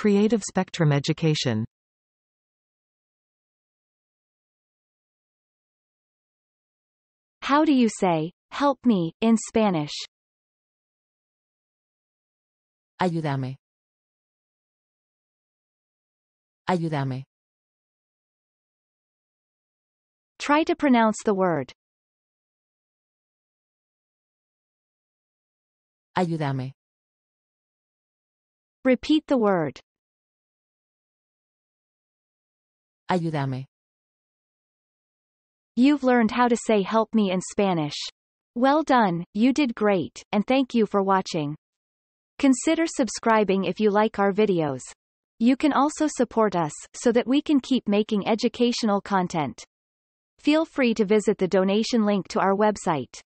Creative Spectrum Education How do you say, help me, in Spanish? Ayúdame. Ayúdame. Try to pronounce the word. Ayúdame. Repeat the word. Ayúdame. You've learned how to say help me in Spanish. Well done, you did great, and thank you for watching. Consider subscribing if you like our videos. You can also support us, so that we can keep making educational content. Feel free to visit the donation link to our website.